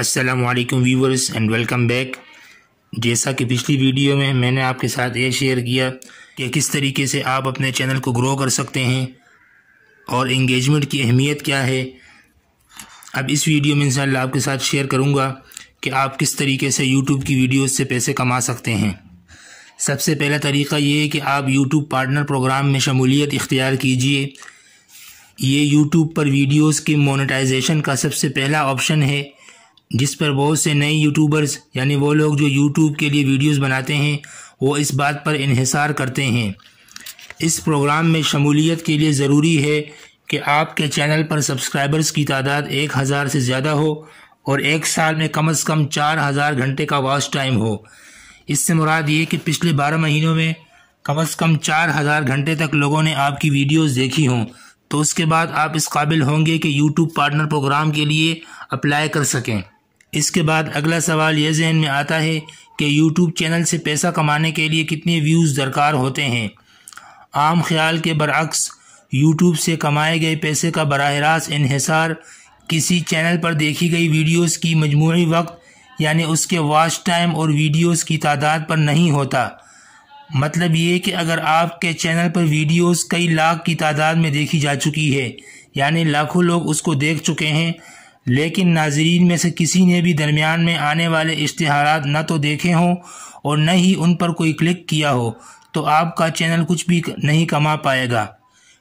Aslam viewers and welcome back जैसा कि पिछली वीडियो में मैंने आपके साथ ये शेयर किया कि किस तरीके से आप अपने चैनल को ग्रो कर सकते हैं और इंगेजमेंट की अहमियत क्या है अब इस वीडियो में इंशाल्लाह आपके साथ शेयर करूँगा कि आप किस तरीके से यूट्यूब की वीडियोस से पैसे कमा सकते हैं सबसे पहला तरीका ये है कि आप यूट्यूब पार्टनर प्रोग्राम में शमूलियत इख्तियार कीजिए ये यूट्यूब पर वीडियोस के मोनेटाइजेशन का सबसे पहला ऑप्शन है जिस पर बहुत से नए यूट्यूबर्स यानी वो लोग जो यूट्यूब के लिए वीडियोस बनाते हैं वो इस बात पर इहसार करते हैं इस प्रोग्राम में शमूलियत के लिए ज़रूरी है कि आपके चैनल पर सब्सक्राइबर्स की तादाद एक हज़ार से ज़्यादा हो और एक साल में कम अज़ कम चार हज़ार घंटे का वॉच टाइम हो इससे मुराद ये कि पिछले बारह महीनों में कम अज़ कम चार हज़ार घंटे तक लोगों ने आपकी वीडियोस देखी हों तो उसके बाद आप इस काबिल होंगे कि यूट्यूब पार्टनर प्रोग्राम के लिए अप्लाई कर सकें इसके बाद अगला सवाल यह जहन में आता है कि YouTube चैनल से पैसा कमाने के लिए कितने व्यूज़ दरकार होते हैं आम ख्याल के बरक्स यूट्यूब से कमाए गए पैसे का बरह रास्त इहसार किसी चैनल पर देखी गई वीडियोस की मजमू वक्त यानी उसके वॉच टाइम और वीडियोस की तादाद पर नहीं होता मतलब ये कि अगर आपके चैनल पर वीडियोस कई लाख की तादाद में देखी जा चुकी है यानी लाखों लोग उसको देख चुके हैं लेकिन नाजरीन में से किसी ने भी दरमियान में आने वाले इश्तहार न तो देखे हों और न ही उन पर कोई क्लिक किया हो तो आपका चैनल कुछ भी नहीं कमा पाएगा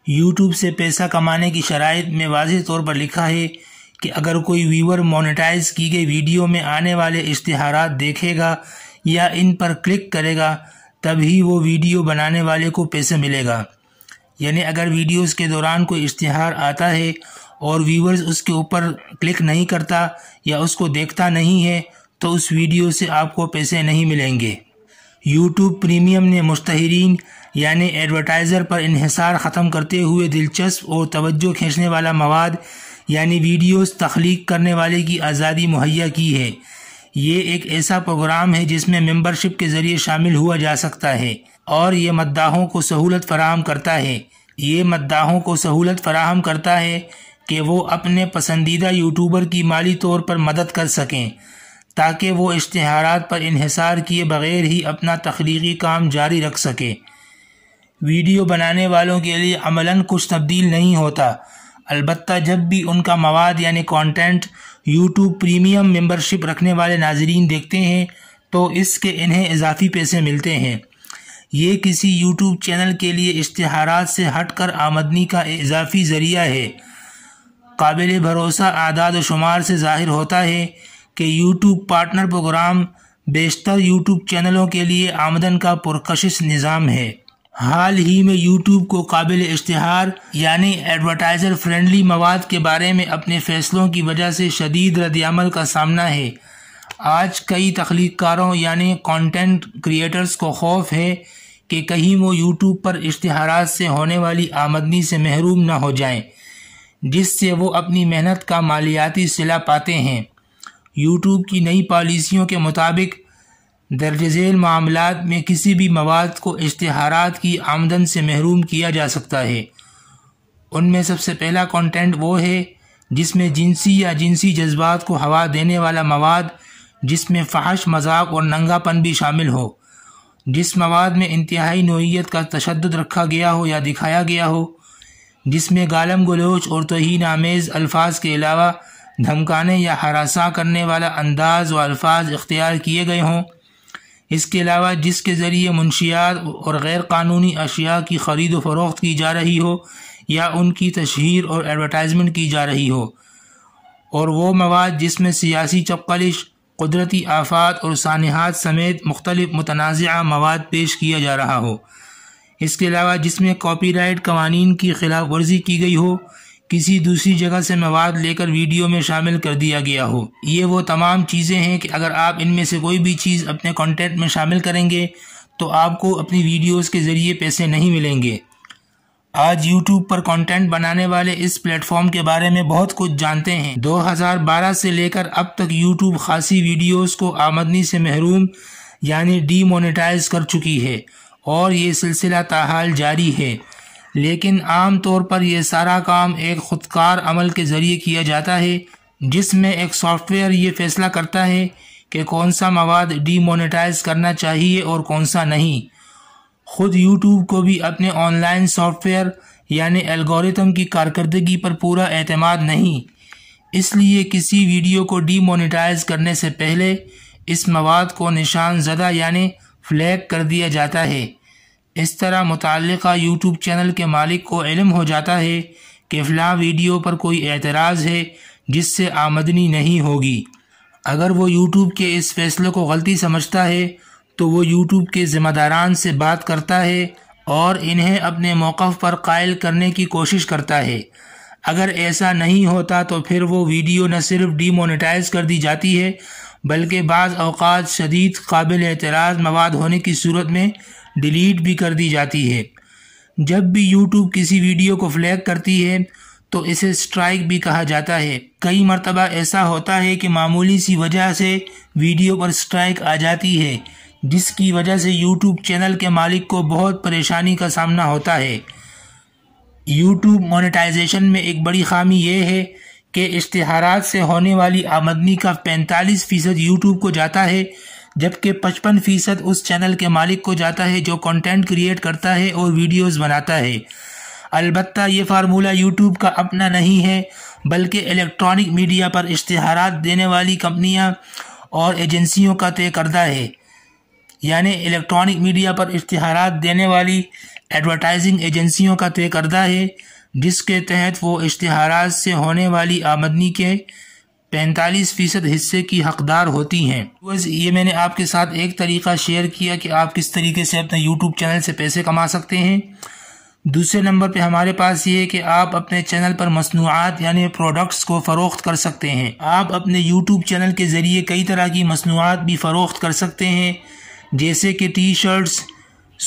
यूट्यूब से पैसा कमाने की शराइ में वाज तौर पर लिखा है कि अगर कोई व्यूवर मोनेटाइज की गई वीडियो में आने वाले इश्तहार देखेगा या इन पर क्लिक करेगा तभी वो वीडियो बनाने वाले को पैसे मिलेगा यानी अगर वीडियोस के दौरान कोई इश्तहार आता है और व्यूवर्स उसके ऊपर क्लिक नहीं करता या उसको देखता नहीं है तो उस वीडियो से आपको पैसे नहीं मिलेंगे यूट्यूब प्रीमियम ने मुश्तरीन यानि एडवर्टाइज़र पर इहिसार ख़त्म करते हुए दिलचस्प और तवज्जो खींचने वाला मवाद यानी वीडियोस तख्लीक करने वाले की आज़ादी मुहैया की है ये एक ऐसा प्रोग्राम है जिसमें मेंबरशिप के ज़रिए शामिल हुआ जा सकता है और ये मद्दाहों को सहूलत फराहम करता है ये मद्दाहों को सहूलत फराहम करता है कि वो अपने पसंदीदा यूट्यूबर की माली तौर पर मदद कर सकें ताकि वो इश्तहार पर इहसार किए बग़ैर ही अपना तख्लीकी काम जारी रख सके वीडियो बनाने वालों के लिए अमला कुछ तब्दील नहीं होता अलबत् जब भी उनका मवाद यानी कॉन्टेंट यूट्यूब प्रीमियम मेम्बरशिप रखने वाले नाजरीन देखते हैं तो इसके इन्हें इजाफी पैसे मिलते हैं ये किसी यूट्यूब चैनल के लिए इश्तहार से हट कर आमदनी का इजाफी ज़रिया है काबिल भरोसा आदाद शुमार से जाहिर होता है कि यूट्यूब पार्टनर प्रोग्राम बेशतर यूट्यूब चैनलों के लिए आमदन का पुरकशिश निज़ाम है हाल ही में यूट्यूब को काबिल इश्तहार यानी एडवर्टाइज़र फ्रेंडली मवाद के बारे में अपने फैसलों की वजह से शदीद रद्दमल का सामना है आज कई तख्लीकारों यानी कंटेंट क्रिएटर्स को खौफ है कि कहीं वो यूट्यूब पर इश्तहार से होने वाली आमदनी से महरूम न हो जाएं जिससे वो अपनी मेहनत का मालियाती सिला पाते हैं यूट्यूब की नई पॉलिसियों के मुताबिक दर्ज झेल मामलों में किसी भी मवाद को इश्तहारात की आमदन से महरूम किया जा सकता है उनमें सबसे पहला कंटेंट वो है जिसमें जिनसी या जिनसी जज्बात को हवा देने वाला मवाद जिसमें फहश मजाक और नंगापन भी शामिल हो जिस मवाद में इंतहाई नोयत का तशद रखा गया हो या दिखाया गया हो जिसमें गालम गलोच और तोहन आमेज़ अल्फाज के अलावा धमकाने या हरासा करने वाला अंदाज व अल्फाज इख्तियार किए गए हों इसके अलावा जिसके ज़रिए मुंशियात और गैर कानूनी अशिया की ख़रीद व फरोख्त की जा रही हो या उनकी तशहर और एडवर्टाइजमेंट की जा रही हो और वो मवाद जिसमें सियासी चपकलिश कुदरती आफात और सानहात समेत मुख्तलिफ़ मतनाज़ा मवाद पेश किया जा रहा हो इसके अलावा जिसमें कॉपीराइट कवानीन की खिलाफ वर्जी की गई हो किसी दूसरी जगह से मवाद लेकर वीडियो में शामिल कर दिया गया हो ये वो तमाम चीज़ें हैं कि अगर आप इनमें से कोई भी चीज़ अपने कंटेंट में शामिल करेंगे तो आपको अपनी वीडियोस के ज़रिए पैसे नहीं मिलेंगे आज YouTube पर कंटेंट बनाने वाले इस प्लेटफॉर्म के बारे में बहुत कुछ जानते हैं 2012 से लेकर अब तक YouTube खासी वीडियोस को आमदनी से महरूम यानी डीमोनेटाइज कर चुकी है और ये सिलसिला ताहाल जारी है लेकिन आम तौर पर यह सारा काम एक खुदकार अमल के ज़रिए किया जाता है जिसमें एक सॉफ्टवेयर ये फैसला करता है कि कौन सा मवाद डीमोनेटाइज करना चाहिए और कौन सा नहीं ख़ुद यूट्यूब को भी अपने ऑनलाइन सॉफ्टवेयर यानी एल्गोरिथम की कारकर्दगी पर पूरा अतमाद नहीं इसलिए किसी वीडियो को डीमोनेटाइज करने से पहले इस मवाद को निशान ज़दा यानी फ्लैग कर दिया जाता है इस तरह मुतल यूट्यूब चैनल के मालिक को इलम हो जाता है कि फ़लाँ वीडियो पर कोई एतराज़ है जिससे आमदनी नहीं होगी अगर वो यूट्यूब के इस फैसले को गलती समझता है तो वो यूट्यूब के ज़िम्मेदारान से बात करता है और इन्हें अपने मौक़ पर कायल करने की कोशिश करता है अगर ऐसा नहीं होता तो फिर वो वीडियो न सिर्फ डीमोनेटाइज कर दी जाती है बल्कि बाज़ अवकात शदीद काबिल एतराज़ मवाद होने की सूरत में डिलीट भी कर दी जाती है जब भी YouTube किसी वीडियो को फ्लैग करती है तो इसे स्ट्राइक भी कहा जाता है कई मरतबा ऐसा होता है कि मामूली सी वजह से वीडियो पर स्ट्राइक आ जाती है जिसकी वजह से यूट्यूब चैनल के मालिक को बहुत परेशानी का सामना होता है यूट्यूब मोनेटाइजेशन में एक बड़ी खामी यह है कि इश्तहार से होने वाली आमदनी का पैंतालीस फ़ीसद यूट्यूब को जाता है जबकि 55 फीसद उस चैनल के मालिक को जाता है जो कंटेंट क्रिएट करता है और वीडियोस बनाता है अलबत् ये फार्मूला यूट्यूब का अपना नहीं है बल्कि इलेक्ट्रॉनिक मीडिया पर इश्तहार देने वाली कंपनियाँ और एजेंसियों का तय करता है यानी इलेक्ट्रॉनिक मीडिया पर इश्तहार देने वाली एडवर्टाइजिंग एजेंसियों का तय करदा है जिसके तहत वो इश्तहार से होने वाली आमदनी के पैंतालीस फीसद हिस्से की हकदार होती हैं बस ये मैंने आपके साथ एक तरीका शेयर किया कि आप किस तरीके से अपने यूट्यूब चैनल से पैसे कमा सकते हैं दूसरे नंबर पे हमारे पास ये है कि आप अपने चैनल पर मसनूआत यानी प्रोडक्ट्स को फ़रोख्त कर सकते हैं आप अपने यूट्यूब चैनल के ज़रिए कई तरह की मसनूआत भी फ़रोख्त कर सकते हैं जैसे कि T shirts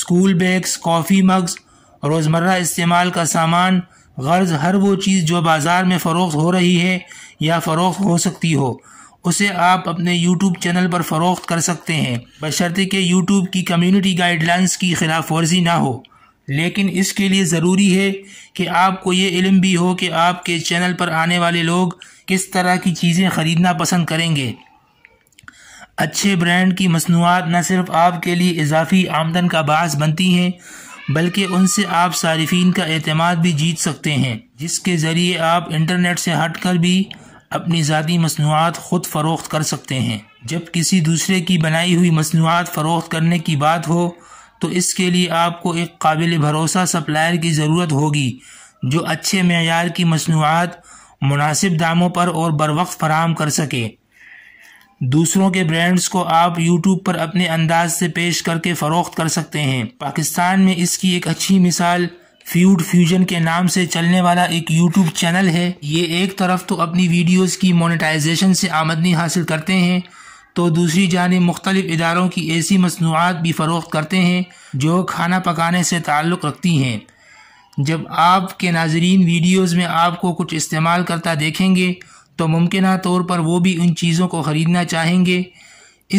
school bags coffee mugs रोज़मर्रा इस्तेमाल का सामान गर्ज़ हर वो चीज़ जो बाज़ार में फ़रोख्त हो रही है या फ़रोख्त हो सकती हो उसे आप अपने YouTube चैनल पर फ़रोख्त कर सकते हैं बशर्ते कि YouTube की कम्युनिटी गाइडलाइंस की खिलाफ वर्जी ना हो लेकिन इसके लिए ज़रूरी है कि आपको ये इल्म भी हो कि आपके चैनल पर आने वाले लोग किस तरह की चीज़ें ख़रीदना पसंद करेंगे अच्छे ब्रांड की मसनूआत न सिर्फ आपके लिए इजाफी आमदन का बास बनती हैं बल्कि उनसे आप सार्फिन का अतमाद भी जीत सकते हैं जिसके ज़रिए आप इंटरनेट से हट कर भी अपनी ज़ाती मसनूआत ख़ुद फ़रोख्त कर सकते हैं जब किसी दूसरे की बनाई हुई मसनूआत फ़रोख्त करने की बात हो तो इसके लिए आपको एक काबिल भरोसा सप्लायर की ज़रूरत होगी जो अच्छे मैार की मसनूआत मुनासिब दामों पर और बर वक्त फराम कर सके दूसरों के ब्रांड्स को आप यूट्यूब पर अपने अंदाज से पेश करके फ़रोख्त कर सकते हैं पाकिस्तान में इसकी एक अच्छी मिसाल फ्यूड फ्यूजन के नाम से चलने वाला एक यूट्यूब चैनल है ये एक तरफ तो अपनी वीडियोस की मोनेटाइजेशन से आमदनी हासिल करते हैं तो दूसरी जानब मुख्तलिफ़ इदारों की ऐसी मसनूआत भी फ़रोख्त करते हैं जो खाना पकाने से ताल्लुक़ रखती हैं जब आपके नाजरीन वीडियोज़ में आपको कुछ इस्तेमाल करता देखेंगे तो मुमकिन तौर पर वो भी उन चीज़ों को ख़रीदना चाहेंगे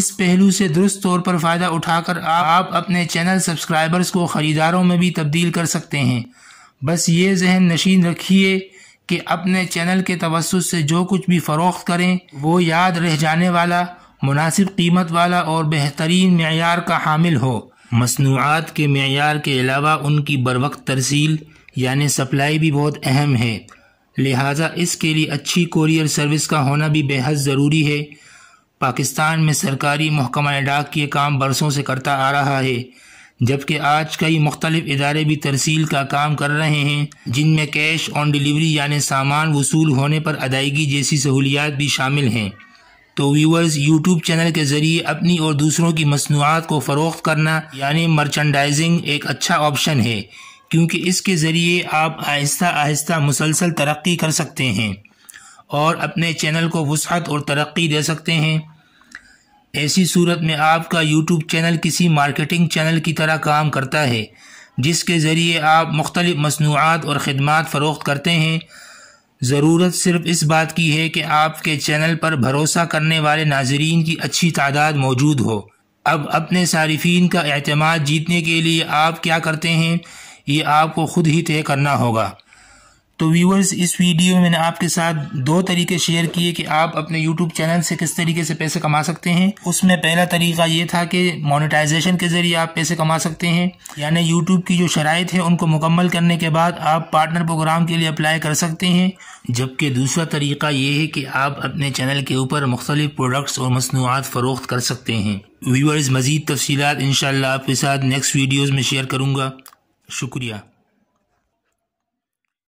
इस पहलू से दुरुस्त तौर पर फ़ायदा उठाकर आप अपने चैनल सब्सक्राइबर्स को ख़रीदारों में भी तब्दील कर सकते हैं बस ये जहन नशीन रखिए कि अपने चैनल के तवसत से जो कुछ भी फ़रोख्त करें वो याद रह जाने वाला मुनासिब कीमत वाला और बेहतरीन मैार का हामिल हो मसनूआत के मैार के अलावा उनकी बर वक्त तरसील यानि सप्लाई भी बहुत अहम है लिहाजा इसके लिए अच्छी कोरियर सर्विस का होना भी बेहद ज़रूरी है पाकिस्तान में सरकारी महकमा डाक के काम बरसों से करता आ रहा है जबकि आज कई मुख्तलिफ इदारे भी तरसील का काम कर रहे हैं जिनमें कैश ऑन डिलीवरी यानि सामान वसूल होने पर अदायगी जैसी सहूलियात भी शामिल हैं तो व्यूवर्स यूट्यूब चैनल के ज़रिए अपनी और दूसरों की मसनूआत को फ़रोख्त करना यानि मर्चेंडाइजिंग एक अच्छा ऑप्शन है क्योंकि इसके ज़रिए आप आहिस्ता आहिस्ता मुसलसल तरक्की कर सकते हैं और अपने चैनल को वसअत और तरक्की दे सकते हैं ऐसी सूरत में आपका यूट्यूब चैनल किसी मार्केटिंग चैनल की तरह काम करता है जिसके ज़रिए आप मुख्तलिफ़ मसनूआत और ख़दमात फ़रोख्त करते हैं ज़रूरत सिर्फ इस बात की है कि आपके चैनल पर भरोसा करने वाले नाजरीन की अच्छी तादाद मौजूद हो अब अपने सारिफिन का अहतम जीतने के लिए आप क्या करते हैं ये आपको खुद ही तय करना होगा तो व्यूवर्स इस वीडियो में मैंने आपके साथ दो तरीके शेयर किए कि आप अपने यूट्यूब चैनल से किस तरीके से पैसे कमा सकते हैं उसमें पहला तरीका ये था कि मोनेटाइजेशन के ज़रिए आप पैसे कमा सकते हैं यानी यूट्यूब की जो शराइत है उनको मुकम्मल करने के बाद आप पार्टनर प्रोग्राम के लिए अप्लाई कर सकते हैं जबकि दूसरा तरीका ये है कि आप अपने चैनल के ऊपर मुख्तलिफ प्रोडक्ट्स और मसनूआत फ़रोख्त कर सकते हैं व्यूअर्स मज़ीद तफसीत इन आपके साथ नेक्स्ट वीडियोज़ में शेयर करूँगा شكريا.